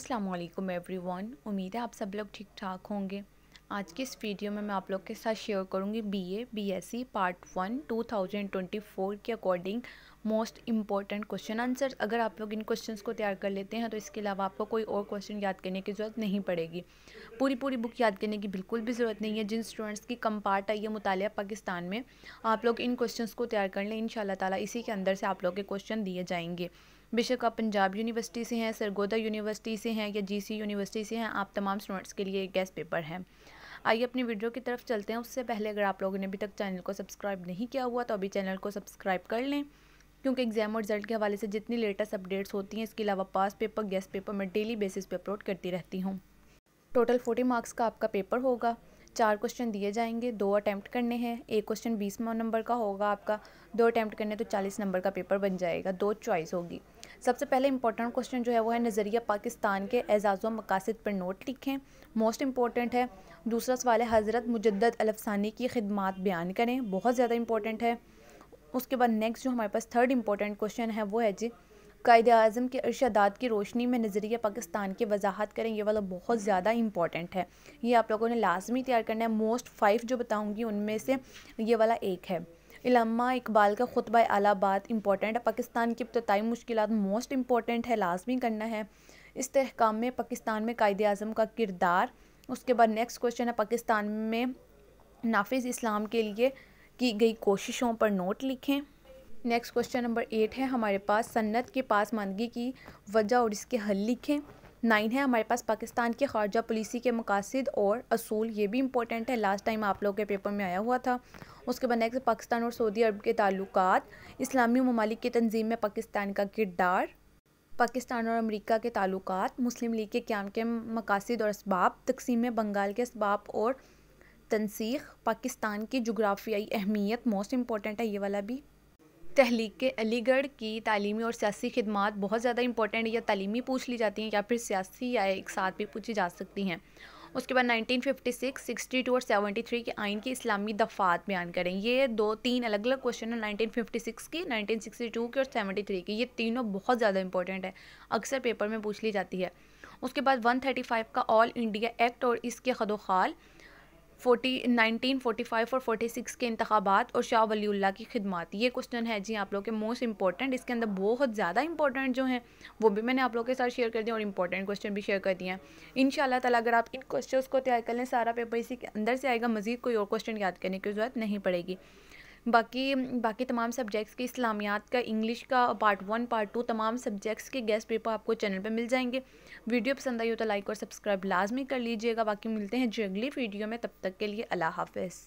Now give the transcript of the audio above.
Aslam every one उम्मीद है आप सब लोग ठीक ठाक होंगे आज की इस वीडियो में मैं आप लोग के साथ शेयर करूंगी बीए बीएससी पार्ट वन 2024 के according most important question answer अगर आप लोग इन क्वेश्चन को तैयार कर लेते हैं तो इसके अलावा आपको कोई और क्वेश्चन याद करने की ज़रूरत नहीं पड़ेगी पूरी पूरी बुक याद करने की बिल्कुल भी ज़रूरत नहीं है जिन स्टूडेंट्स की कम पार्ट आई है मुताल पाकिस्तान में आप लोग इन क्वेश्चन को तैयार कर लें इन ताला इसी के अंदर से आप लोग के क्वेश्चन दिए जाएंगे बेशक आप पंजाब यूनिवर्सिटी से हैं सरगोदा यूनिवर्सिटी से हैं या जीसी यूनिवर्सिटी से हैं आप तमाम स्टूडेंट्स के लिए गैस पेपर हैं आइए अपनी वीडियो की तरफ चलते हैं उससे पहले अगर आप लोगों ने अभी तक चैनल को सब्सक्राइब नहीं किया हुआ तो अभी चैनल को सब्सक्राइब कर लें क्योंकि एग्जाम और रिजल्ट के हवाले से जितनी लेटेस्ट अपडेट्स होती हैं इसके अलावा पास पेपर गेस्ट पेपर मैं डेली बेसिस पे अपलोड करती रहती हूँ टोटल फोर्टी मार्क्स का आपका पेपर होगा चार क्वेश्चन दिए जाएंगे दो अटैम्प्ट करने हैं एक क्वेश्चन बीस नंबर का होगा आपका दो अटैम्प्ट करने तो चालीस नंबर का पेपर बन जाएगा दो चॉइस होगी सबसे पहले इंपॉर्टेंट क्वेश्चन जो है वो है नज़रिया पाकिस्तान के एजाज़ मकासद पर नोट लिखें मोस्ट इंपॉर्टेंट है दूसरा सवाल है हज़रत मुजद अलफसानी की खदमात बयान करें बहुत ज़्यादा इंपॉर्टेंट है उसके बाद नेक्स्ट जो हमारे पास थर्ड इंपॉर्टेंट क्वेश्चन है वो है जी कायद अजम के अरशदात की रोशनी में नज़रिया पाकिस्तान की वजाहत करें ये वाला बहुत ज़्यादा इंपॉर्टेंट है ये आप लोगों ने लाजमी तैयार करना है मोस्ट फाइव जो बताऊँगी उनमें से ये वाला एक है इलामा इकबाल का ख़ुतब आलाबाद इंपॉर्टेंट है पाकिस्तान की इब्तदाई मुश्किल मोस्ट इम्पॉटेंट है लाजमी करना है इसकाम में पाकिस्तान में कायद अजम का किरदार उसके बाद नेक्स्ट क्वेश्चन है पाकिस्तान में नाफिज इस्लाम के लिए की गई कोशिशों पर नोट लिखें नेक्स्ट क्वेश्चन नंबर एट है हमारे पास सन्नत के पास मानगी की वजह और इसके हल लिखें नाइन है हमारे पास पाकिस्तान की खारजा पॉलिसी के मकासद और असूल ये भी इंपॉर्टेंट है लास्ट टाइम आप लोगों के पेपर में आया हुआ था उसके बाद नेक्स्ट पाकिस्तान और सऊदी अरब के ताल्लुक इस्लामी ममालिक की तंजीम में पाकिस्तान का किरदार पाकिस्तान और अमेरिका के ताल्लुक मुस्लिम लीग के क्याम के मकासद और इसबाब तकसीम बंगाल के इसबाब और तनसीख पाकिस्तान की जोग्राफियाई अहमियत मोस्ट इम्पॉर्टेंट है ये वाला भी तहलीक के अलीगढ़ की तालीमी और सियासी खदमात बहुत ज़्यादा इंपॉर्टेंट या तलीमी पूछ ली जाती हैं या फिर सियासी या एक साथ भी पूछी जा सकती हैं उसके बाद 1956, 62 और 73 के आइन की इस्लामी दफ़ात बयान करें ये दो तीन अलग अलग क्वेश्चन हैं 1956 की 1962 की और 73 की ये तीनों बहुत ज़्यादा इंपॉर्टेंट है अक्सर पेपर में पूछ ली जाती है उसके बाद 135 का ऑल इंडिया एक्ट और इसके खदोखाल फोटी नाइनटीन फोटी फाइव और फोटी सिक्स के इंतबात और शाह वलील्ला की खिदमत ये क्वेश्चन है जी आप लोग के मोस्ट इंपॉर्टेंट इसके अंदर बहुत ज़्यादा इंपॉर्टेंट जो हैं वो भी मैंने आप लोग के साथ शेयर कर दिया और इंपॉर्टेंट क्वेश्चन भी शेयर कर दिए हैं इन शाला अगर आप इन क्वेश्चन को तैयार कर लें सारा पेपर इसी के अंदर से आएगा मजीद कोई और क्वेश्चन याद करने की ज़रूरत नहीं पड़ेगी बाकी बाकी तमाम सब्जेक्ट्स के इस्लामियात का इंग्लिश का पार्ट वन पार्ट टू तमाम सब्जेक्ट्स के गेस्ट पेपर आपको चैनल पर मिल जाएंगे वीडियो पसंद आई हो तो लाइक और सब्सक्राइब लाजमी कर लीजिएगा बाकी मिलते हैं जो अगली वीडियो में तब तक के लिए अल्लाह हाफिज़